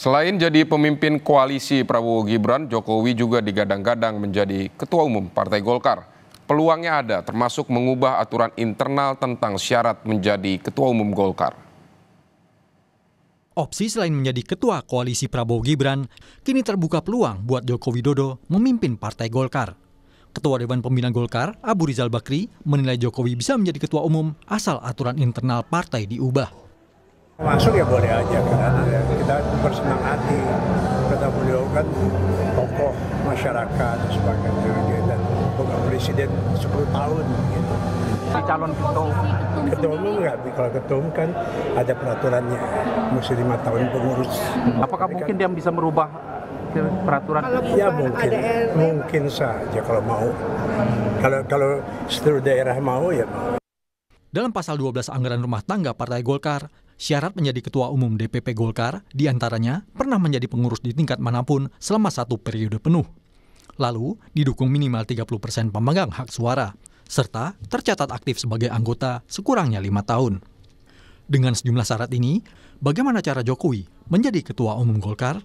Selain jadi pemimpin koalisi Prabowo Gibran, Jokowi juga digadang-gadang menjadi ketua umum Partai Golkar. Peluangnya ada, termasuk mengubah aturan internal tentang syarat menjadi ketua umum Golkar. Opsi selain menjadi ketua koalisi Prabowo Gibran, kini terbuka peluang buat Jokowi Dodo memimpin Partai Golkar. Ketua Dewan Pembina Golkar, Abu Rizal Bakri, menilai Jokowi bisa menjadi ketua umum asal aturan internal partai diubah. Masuk ya boleh aja, karena bersenang hati kata beliau kan tokoh masyarakat dan sebagainya dan bukan presiden 10 tahun gitu di calon ketua ketua umum nggak ya. kalau ketua umum kan ada peraturannya mesti lima tahun pengurus apakah Jadi mungkin kan, dia bisa merubah peraturan kalau ya mungkin ADR. Eh? mungkin saja kalau mau kalau kalau seluruh daerah mau ya dalam pasal 12 anggaran rumah tangga Partai Golkar, Syarat menjadi ketua umum DPP Golkar diantaranya pernah menjadi pengurus di tingkat manapun selama satu periode penuh. Lalu, didukung minimal 30% pemegang hak suara, serta tercatat aktif sebagai anggota sekurangnya lima tahun. Dengan sejumlah syarat ini, bagaimana cara Jokowi menjadi ketua umum Golkar?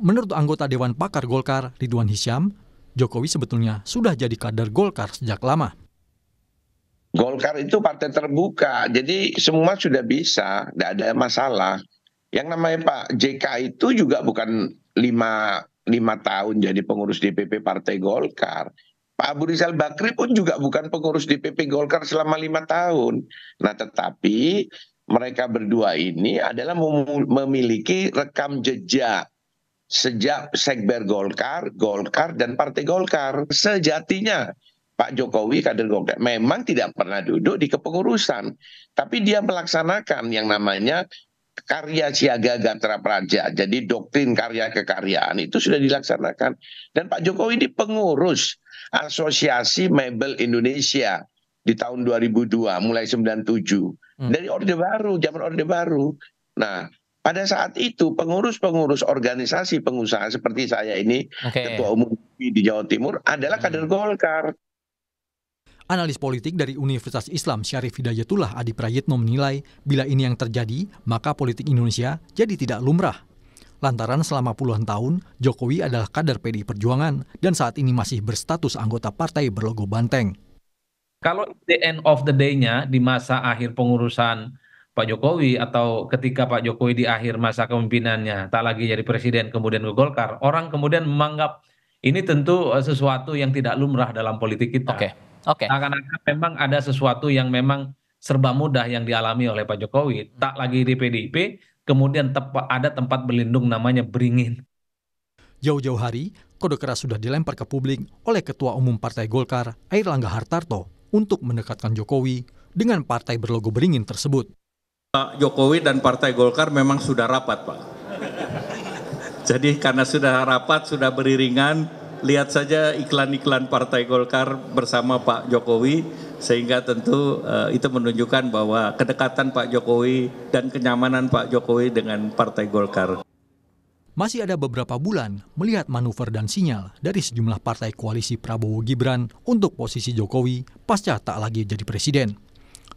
Menurut anggota Dewan Pakar Golkar Ridwan Hisyam, Jokowi sebetulnya sudah jadi kader Golkar sejak lama golkar itu partai terbuka jadi semua sudah bisa tidak ada masalah yang namanya pak jk itu juga bukan lima lima tahun jadi pengurus dpp partai golkar Pak Abu Rizal Bakri pun juga bukan pengurus DPP Golkar selama lima tahun. Nah, tetapi mereka berdua ini adalah memiliki rekam jejak sejak sekber Golkar, Golkar, dan Partai Golkar sejatinya. Pak Jokowi kader Golkar memang tidak pernah duduk di kepengurusan, tapi dia melaksanakan yang namanya karya siaga gatra praja. Jadi doktrin karya kekaryaan itu sudah dilaksanakan dan Pak Jokowi di pengurus Asosiasi Mebel Indonesia di tahun 2002 mulai 97 hmm. dari Orde Baru, zaman Orde Baru. Nah, pada saat itu pengurus-pengurus organisasi pengusaha seperti saya ini okay. ketua umum di Jawa Timur adalah hmm. kader Golkar. Analis politik dari Universitas Islam Syarif Hidayatullah Adi Prayitno menilai bila ini yang terjadi, maka politik Indonesia jadi tidak lumrah. Lantaran selama puluhan tahun, Jokowi adalah kader PDI Perjuangan dan saat ini masih berstatus anggota partai berlogo banteng. Kalau the end of the day-nya di masa akhir pengurusan Pak Jokowi atau ketika Pak Jokowi di akhir masa kepemimpinannya tak lagi jadi presiden kemudian ke Golkar, orang kemudian menganggap ini tentu eh, sesuatu yang tidak lumrah dalam politik kita. Okay seakan akan memang ada sesuatu yang memang serba mudah yang dialami oleh pak jokowi hmm. tak lagi di pdip kemudian ada tempat berlindung namanya beringin jauh-jauh hari kode keras sudah dilempar ke publik oleh ketua umum partai golkar air langga hartarto untuk mendekatkan jokowi dengan partai berlogo beringin tersebut Pak Jokowi dan Partai Golkar memang sudah rapat, Pak. Jadi karena sudah rapat, sudah beriringan, lihat saja iklan-iklan Partai Golkar bersama Pak Jokowi sehingga tentu uh, itu menunjukkan bahwa kedekatan Pak Jokowi dan kenyamanan Pak Jokowi dengan Partai Golkar. Masih ada beberapa bulan melihat manuver dan sinyal dari sejumlah partai koalisi Prabowo Gibran untuk posisi Jokowi pasca tak lagi jadi presiden.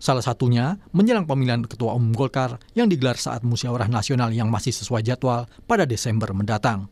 Salah satunya menjelang pemilihan Ketua Umum Golkar yang digelar saat Musyawarah Nasional yang masih sesuai jadwal pada Desember mendatang.